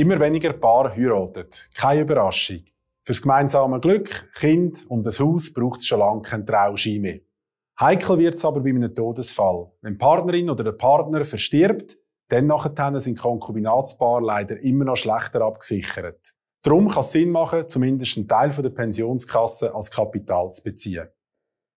Immer weniger Paar heiratet. Keine Überraschung. Fürs gemeinsame Glück, Kind und das Haus braucht es schon lange keinen Trauschein mehr. Heikel wird es aber bei einem Todesfall. Wenn die Partnerin oder der Partner verstirbt, dann nachher sind Konkubinatspaare leider immer noch schlechter abgesichert. Darum kann es Sinn machen, zumindest einen Teil der Pensionskasse als Kapital zu beziehen.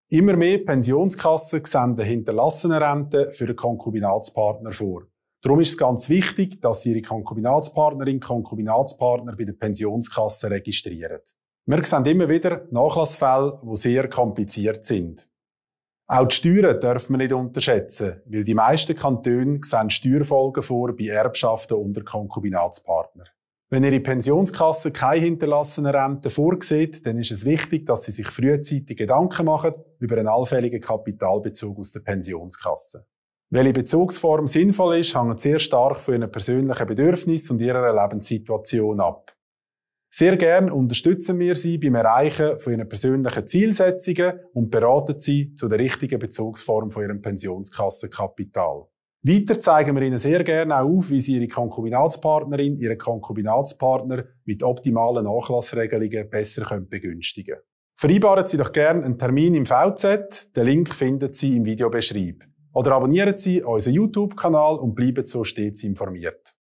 Immer mehr Pensionskassen senden hinterlassene Renten für den Konkubinatspartner vor. Darum ist es ganz wichtig, dass Sie Ihre Konkubinatspartnerin, Konkubinatspartner bei der Pensionskasse registrieren. Wir sehen immer wieder Nachlassfälle, die sehr kompliziert sind. Auch die Steuern dürfen wir nicht unterschätzen, weil die meisten Kantone sehen Steuerfolgen vor bei Erbschaften unter Konkubinatspartner. Wenn Ihre Pensionskasse keine hinterlassenen Renten vorsieht, dann ist es wichtig, dass Sie sich frühzeitig Gedanken machen über einen allfälligen Kapitalbezug aus der Pensionskasse. Welche Bezugsform sinnvoll ist, hängt sehr stark von Ihren persönlichen Bedürfnissen und Ihrer Lebenssituation ab. Sehr gern unterstützen wir Sie beim Erreichen von Ihren persönlichen Zielsetzungen und beraten Sie zu der richtigen Bezugsform von Ihrem Pensionskassenkapital. Weiter zeigen wir Ihnen sehr gerne auch auf, wie Sie Ihre Konkubinatspartnerin, Ihren Konkubinatspartner mit optimalen Nachlassregelungen besser können begünstigen können. Vereinbaren Sie doch gerne einen Termin im VZ. Den Link finden Sie im Videobeschreib. Oder abonnieren Sie unseren YouTube-Kanal und bleiben so stets informiert.